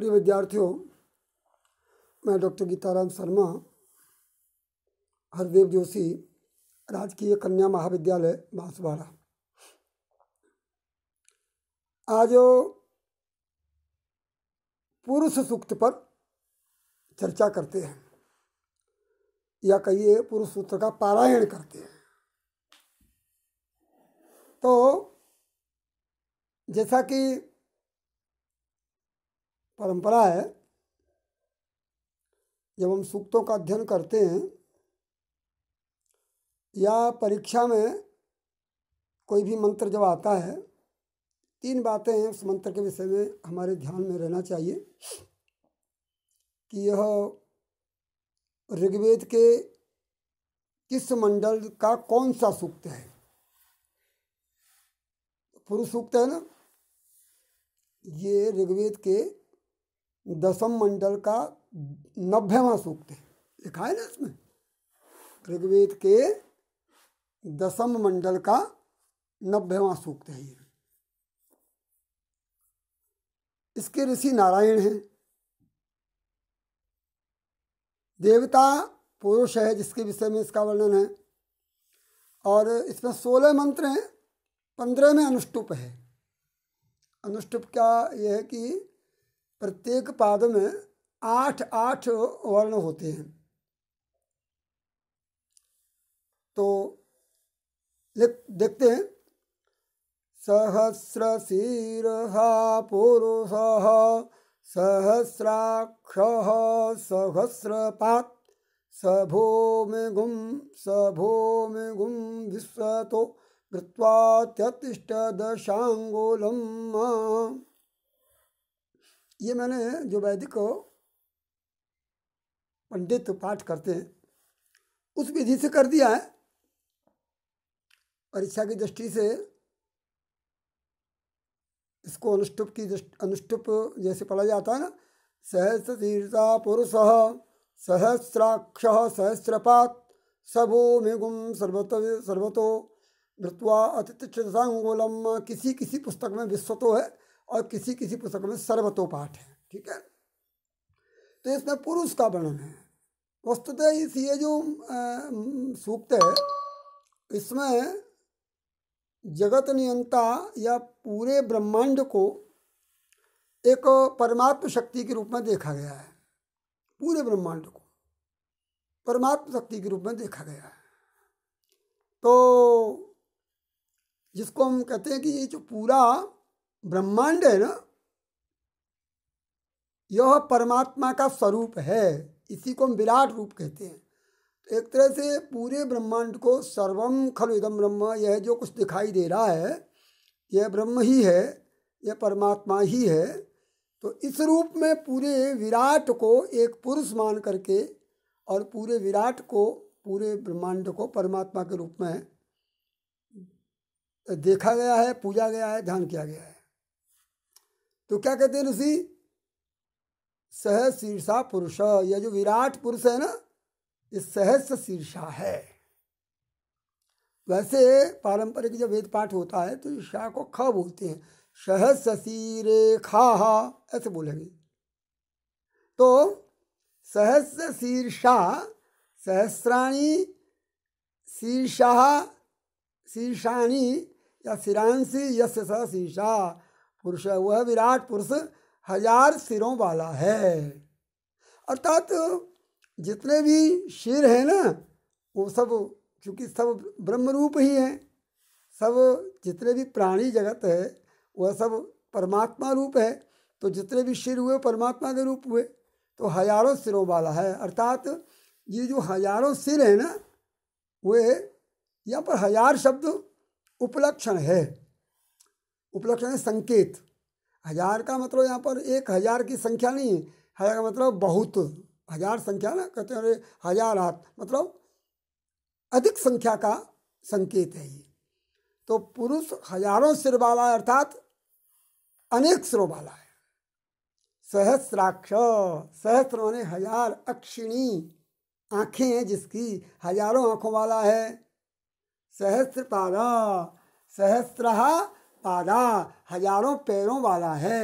प्रिय विद्यार्थियों मैं डॉक्टर गीताराम शर्मा हरदेव जोशी राजकीय कन्या महाविद्यालय बांसवाड़ा आज पुरुष सूक्त पर चर्चा करते हैं या कहिए पुरुष सूत्र का पारायण करते हैं तो जैसा कि परंपरा है जब हम सूक्तों का अध्ययन करते हैं या परीक्षा में कोई भी मंत्र जब आता है तीन बातें हैं उस मंत्र के विषय में हमारे ध्यान में रहना चाहिए कि यह ऋग्वेद के किस मंडल का कौन सा सूक्त है पुरुष सूक्त है ना ये ऋग्वेद के दसम मंडल का नब्बेवा सूक्त है लिखा है ना इसमें ऋग्वेद के दसम मंडल का नब्बेवा सूक्त है ये इसके ऋषि नारायण हैं देवता पुरुष है जिसके विषय में इसका वर्णन है और इसमें सोलह मंत्र हैं पंद्रह में अनुष्टुप है अनुष्टुप क्या यह है कि प्रत्येक पाद में आठ आठ वर्ण होते हैं तो देखते हैं सहस्रशीर्हा पुरुषः सहस्राक्षः सहस्रपात् स भूमिगुं गुम विश्व तो कृत्वा दशांगुल ये मैंने जो वैदिक पंडित पाठ करते हैं उस विधि से कर दिया है परीक्षा की दृष्टि से इसको अनुष्टुप की अनुष्टुप जैसे पढ़ा जाता है ना सहस्र तीर्था पुरुष सहस्राक्ष सहस्रपात सबो मेघुम सर्वत सर्वतो मृत्वा अतिथिषांगोलम किसी किसी पुस्तक में विश्व तो है और किसी किसी पुस्तकों में सर्वतोपाठ है ठीक है तो इसमें पुरुष का वर्णन है वस्तुतः इस ये जो सूक्त है इसमें जगत नियंता या पूरे ब्रह्मांड को एक परमात्म शक्ति के रूप में देखा गया है पूरे ब्रह्मांड को परमात्म शक्ति के रूप में देखा गया है तो जिसको हम कहते हैं कि ये जो पूरा ब्रह्मांड है ना यह परमात्मा का स्वरूप है इसी को हम विराट रूप कहते हैं तो एक तरह से पूरे ब्रह्मांड को सर्वम खलु इदम ब्रह्म यह जो कुछ दिखाई दे रहा है यह ब्रह्म ही है यह परमात्मा ही है तो इस रूप में पूरे विराट को एक पुरुष मान करके और पूरे विराट को पूरे ब्रह्मांड को परमात्मा के रूप में देखा गया है पूजा गया है ध्यान किया गया है तो क्या कहते हैं ऋषि सह शीर्षा पुरुष यह जो विराट पुरुष है ना ये सहस शीर्षा है वैसे पारंपरिक जब वेद पाठ होता है तो ईर्षा को ख बोलते हैं सहस शीरे खा ऐसे बोलेंगे तो सहस्र शीर्षा सहस्राणी शीर्षा शीर्षाणी या शिरांशी यश शीर्षा पुरुष है वह विराट पुरुष हजार सिरों वाला है अर्थात जितने भी सिर हैं ना वो सब चूँकि सब ब्रह्म रूप ही हैं सब जितने भी प्राणी जगत है वह सब परमात्मा रूप है तो जितने भी शिर हुए परमात्मा के रूप हुए तो हजारों सिरों वाला है अर्थात ये जो हजारों सिर है ना वे यहाँ पर हजार शब्द उपलक्षण है उपलक्षण है संकेत हजार का मतलब यहाँ पर एक हजार की संख्या नहीं है हजार का मतलब बहुत हजार संख्या ना कहते हैं हजार हाथ मतलब अधिक संख्या का संकेत है ये तो पुरुष हजारों सिर वाला है अर्थात अनेक सिरों वाला है सहस्राक्ष सहस्त्र माने हजार अक्षिणी आँखें हैं जिसकी हजारों आँखों वाला है सहस्त्र पारा सहस्त्रहा पादा हजारों पैरों वाला है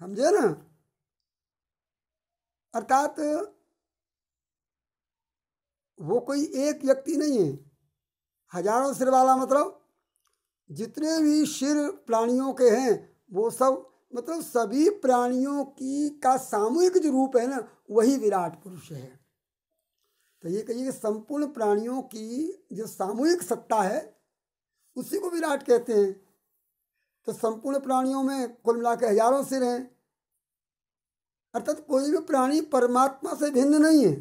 समझे ना अर्थात वो कोई एक व्यक्ति नहीं है हजारों सिर वाला मतलब जितने भी सिर प्राणियों के हैं वो सब मतलब सभी प्राणियों की का सामूहिक जो रूप है ना वही विराट पुरुष है तो ये कहिए कि संपूर्ण प्राणियों की जो सामूहिक सत्ता है उसी को विराट कहते हैं तो संपूर्ण प्राणियों में कुल मिला के हजारों सिर हैं अर्थात कोई भी प्राणी परमात्मा से भिन्न नहीं है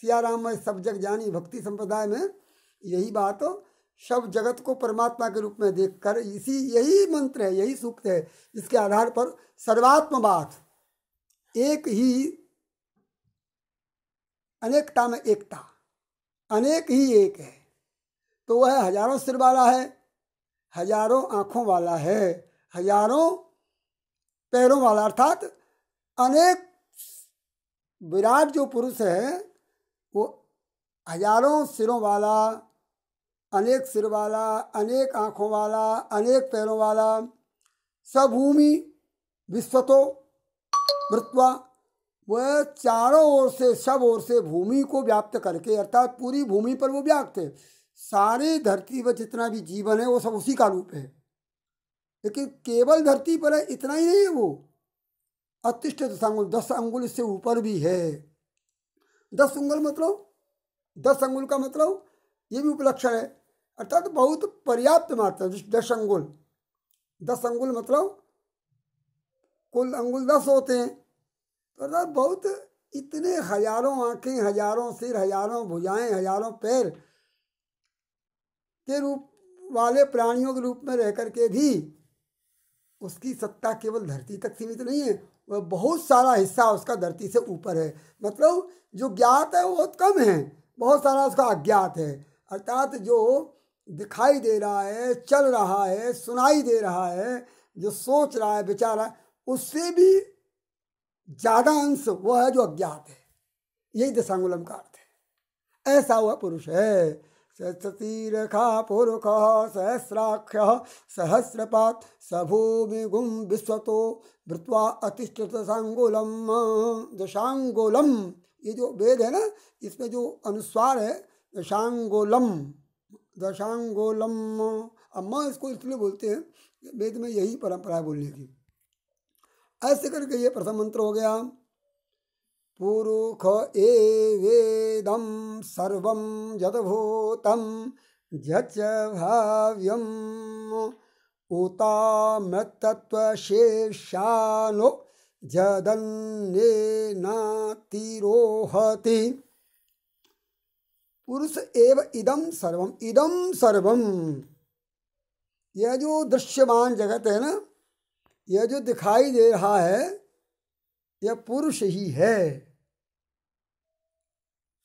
सियाराम में सब जग जानी भक्ति संप्रदाय में यही बात हो सब जगत को परमात्मा के रूप में देखकर इसी यही मंत्र है यही सूक्त है इसके आधार पर सर्वात्म बात एक ही अनेकता में एकता अनेक ही एक है तो वह हजारों सिर वाला है हजारों आँखों वाला है हजारों पैरों वाला अर्थात अनेक विराट जो पुरुष है वो हजारों सिरों वाला अनेक सिर वाला अनेक आँखों वाला अनेक पैरों वाला सभूमि विश्वतो मृत्वा वह चारों ओर से सब ओर से भूमि को व्याप्त करके अर्थात पूरी भूमि पर वो व्याप्त है सारे धरती पर जितना भी जीवन है वो सब उसी का रूप है लेकिन केवल धरती पर है इतना ही नहीं है वो अतिष्ठ दस अंगुल दस अंगुल इससे ऊपर भी है दस अंगुल मतलब दस अंगुल का मतलब ये भी उपलक्षण है अर्थात तो बहुत पर्याप्त मात्रा दस अंगुल दस अंगुल मतलब कुल अंगुल दस होते हैं तो अर्थात बहुत इतने हजारों आँखें हजारों सिर हजारों भुजाएं हजारों पैर के रूप वाले प्राणियों के रूप में रह कर के भी उसकी सत्ता केवल धरती तक सीमित नहीं है वह बहुत सारा हिस्सा उसका धरती से ऊपर है मतलब जो ज्ञात है वो बहुत कम है बहुत सारा उसका अज्ञात है अर्थात जो दिखाई दे रहा है चल रहा है सुनाई दे रहा है जो सोच रहा है विचार रहा है उससे भी ज़्यादा अंश वह है जो अज्ञात है यही दशांगुलम का अर्थ है ऐसा वह पुरुष है सहस्रतीरखा पुरुखः सहस्राक्ष सहस्रपात् स भूमिगुं विश्वतो भृत्वा अतिष्ठत सांगुलम दशांगुलम ये जो वेद है ना इसमें जो अनुस्वार है दशांगोलम दशांगोलम अम्मा इसको इसलिए बोलते हैं वेद में यही परंपरा है बोलने की ऐसे करके ये प्रथम मंत्र हो गया पुरुख एवेदं सर्वं यद्भूतं यच्च भाव्यम् उतामृतत्वशेषानो जदन्नेनातिरोहति पुरुष एव इदम सर्वम इदम सर्वम यह जो दृश्यमान जगत है ना यह जो दिखाई दे रहा है यह पुरुष ही है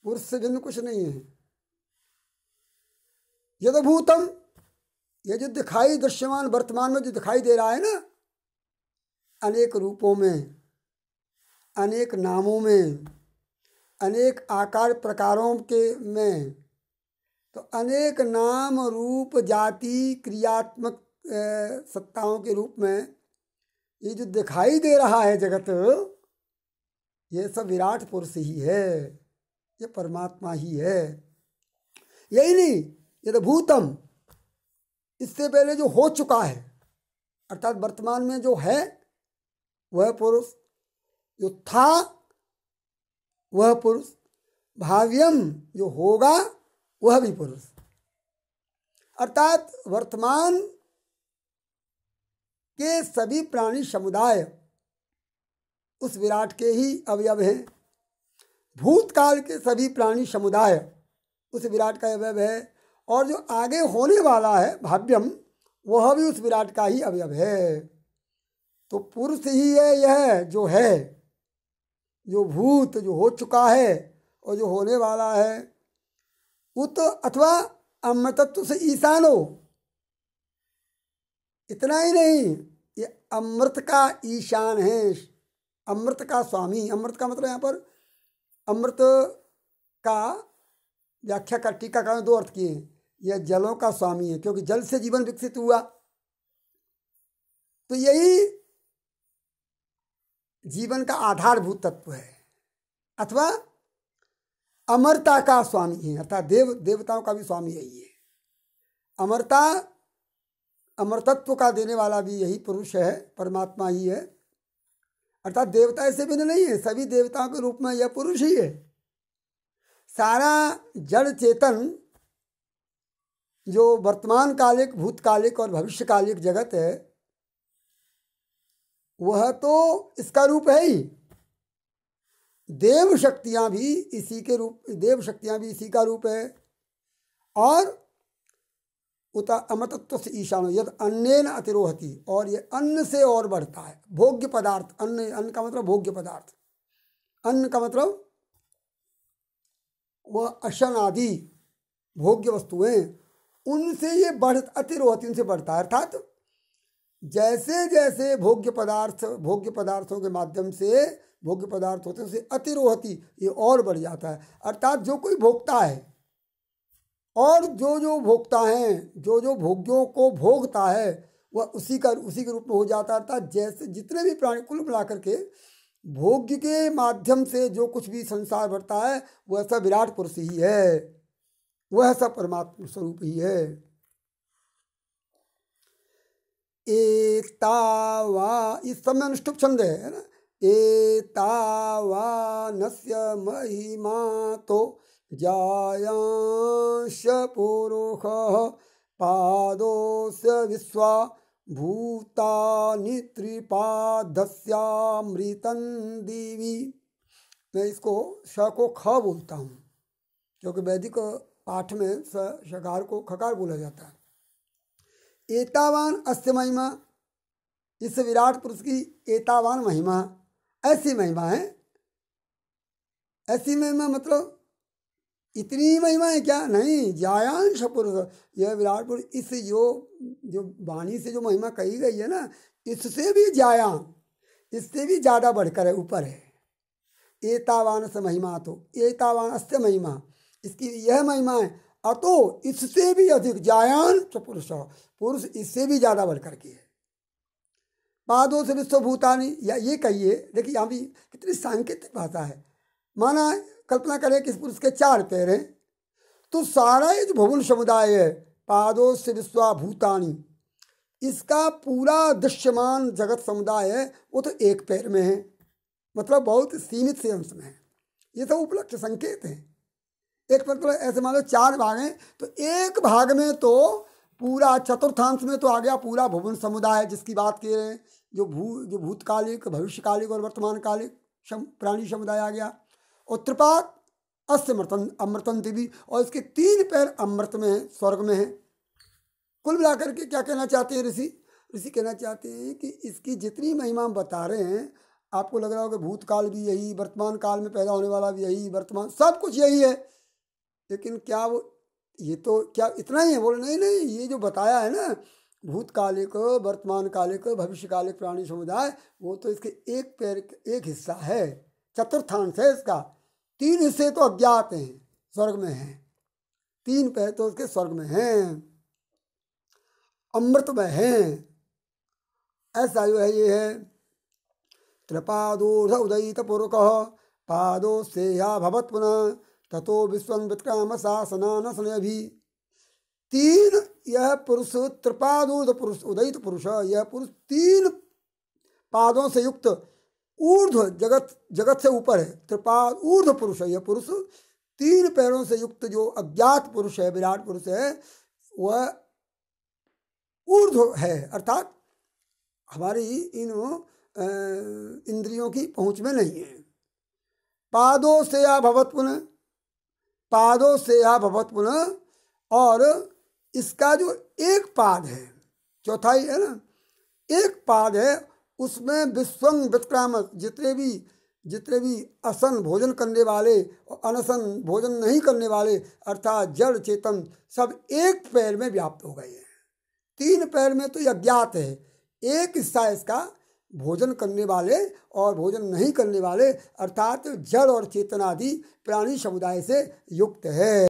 पुरुष से भिन्न कुछ नहीं है यदभूतम ये जो दिखाई दृश्यमान वर्तमान में जो दिखाई दे रहा है ना अनेक रूपों में अनेक नामों में अनेक आकार प्रकारों के में तो अनेक नाम रूप जाति क्रियात्मक सत्ताओं के रूप में ये जो दिखाई दे रहा है जगत ये सब विराट पुरुष ही है ये परमात्मा ही है यही नहीं यदि तो भूतम इससे पहले जो हो चुका है अर्थात वर्तमान में जो है वह पुरुष जो था वह पुरुष भाव्यम जो होगा वह भी पुरुष अर्थात वर्तमान के सभी प्राणी समुदाय उस विराट के ही अवयव हैं भूतकाल के सभी प्राणी समुदाय उस विराट का अवयव है और जो आगे होने वाला है भाव्यम वह भी उस विराट का ही अवयव है तो पुरुष ही है यह जो है जो भूत जो हो चुका है और जो होने वाला है उत अथवा अमृतत्व से ईशान हो इतना ही नहीं ये अमृत का ईशान है अमृत का स्वामी अमृत का मतलब यहाँ पर अमृत का व्याख्या का टीकाकरण दो अर्थ किए हैं यह जलों का स्वामी है क्योंकि जल से जीवन विकसित हुआ तो यही जीवन का आधारभूत तत्व है अथवा अमरता का स्वामी है अर्थात देव देवताओं का भी स्वामी यही है अमरता अमरतत्व का देने वाला भी यही पुरुष है परमात्मा ही है अर्थात देवता ऐसे भिन्न नहीं है सभी देवताओं के रूप में यह पुरुष ही है सारा जड़ चेतन जो वर्तमान कालिक भूतकालिक और भविष्यकालिक जगत है वह तो इसका रूप है ही देव शक्तियां भी इसी के रूप देव शक्तियां भी इसी का रूप है और उत अमतत्व से ईशान यद अन्य अतिरोहती और ये अन्न से और बढ़ता है भोग्य पदार्थ अन्न अन्न का मतलब भोग्य पदार्थ अन्न का मतलब वह अशन आदि भोग्य वस्तुएं उनसे ये बढ़ अतिरोहती उनसे बढ़ता है अर्थात जैसे जैसे भोग्य पदार्थ भोग्य पदार्थों के माध्यम से भोग्य पदार्थ होते हैं उसे अतिरोहती ये और बढ़ जाता है अर्थात जो कोई भोगता है और जो जो भोगता है जो जो भोग्यों को भोगता है वह उसी का उसी के रूप में हो जाता था जैसे जितने भी प्राणी कुल मिलाकर के भोग्य के माध्यम से जो कुछ भी संसार बढ़ता है वह सब विराट पुरुष ही है वह सब परमात्मा स्वरूप ही है एतावा इस समय अनुष्टुप छंद है ना एतावा नस्य महिमा तो जायांश पुरुषः पादोऽस्य विश्वा भूतानि त्रिपादस्यामृतं देवी मैं इसको श को ख बोलता हूँ क्योंकि वैदिक पाठ में स शकार को खकार बोला जाता है एतावान अस्य महिमा इस विराट पुरुष की एतावान महिमा ऐसी महिमा है ऐसी महिमा मतलब इतनी महिमा है क्या नहीं जायांश पुरुष यह विराट पुरुष इस जो जो वाणी से जो महिमा कही गई है ना इससे भी जाया इससे भी ज़्यादा बढ़कर है ऊपर है एतावान से महिमा तो एतावान से महिमा इसकी यह महिमा है अतो इससे भी अधिक जायान पुरुष पुरुष इससे भी ज़्यादा बढ़कर के है पादों से विश्वभूतानी या ये कहिए देखिए यहाँ भी कितनी सांकेतिक भाषा है माना कल्पना करें कि इस पुरुष के चार पैर हैं तो सारा ये जो भुवन समुदाय है पादो से विश्वा भूतानी इसका पूरा दृश्यमान जगत समुदाय है वो तो एक पैर में है मतलब बहुत सीमित से अंश में है ये सब उपलक्ष संकेत हैं एक मतलब ऐसे मान लो चार भाग हैं तो एक भाग में तो पूरा चतुर्थांश में तो आ गया पूरा भुवन समुदाय जिसकी बात किए जो भू जो भूतकालिक भविष्यकालिक और वर्तमानकालिक प्राणी समुदाय आ गया उत्तरपात अस्य मृतन अमृतन देवी और इसके तीन पैर अमृत में हैं स्वर्ग में हैं कुल मिलाकर के क्या कहना चाहते हैं ऋषि ऋषि कहना चाहते हैं कि इसकी जितनी महिमा हम बता रहे हैं आपको लग रहा होगा भूतकाल भी यही वर्तमान काल में पैदा होने वाला भी यही वर्तमान सब कुछ यही है लेकिन क्या वो ये तो क्या इतना ही है बोले नहीं नहीं ये जो बताया है ना भूतकालिक वर्तमान कालिक भविष्यकालिक प्राणी समुदाय वो तो इसके एक पैर एक हिस्सा है चतुर्थांश है इसका तीन हिस्से तो अज्ञात हैं स्वर्ग में हैं तीन पैर तो उसके स्वर्ग में हैं अमृत में हैं ऐसा जो है ये है त्रिपादोर्ध उदयित पूर्वक पादो से या भवत पुनः तथो विश्वम शासना नसन अभी तीन यह पुरुष त्रिपादोर्ध पुरुष उदयित पुरुष यह पुरुष तीन पादों से युक्त ऊर्ध जगत जगत से ऊपर है त्रिपाद ऊर्ध पुरुष है यह पुरुष तीन पैरों से युक्त जो अज्ञात पुरुष है विराट पुरुष है वह ऊर्ध है अर्थात हमारी इन इंद्रियों की पहुंच में नहीं है पादों से या भवत पुनः पादों से या भवत पुनः और इसका जो एक पाद है चौथाई है ना एक पाद है उसमें विस्वंग विक्राम जितने भी जितने भी असन भोजन करने वाले और अनसन भोजन नहीं करने वाले अर्थात जड़ चेतन सब एक पैर में व्याप्त हो गए हैं तीन पैर में तो यह है एक हिस्सा इसका भोजन करने वाले और भोजन नहीं करने वाले अर्थात जड़ और चेतन आदि प्राणी समुदाय से युक्त है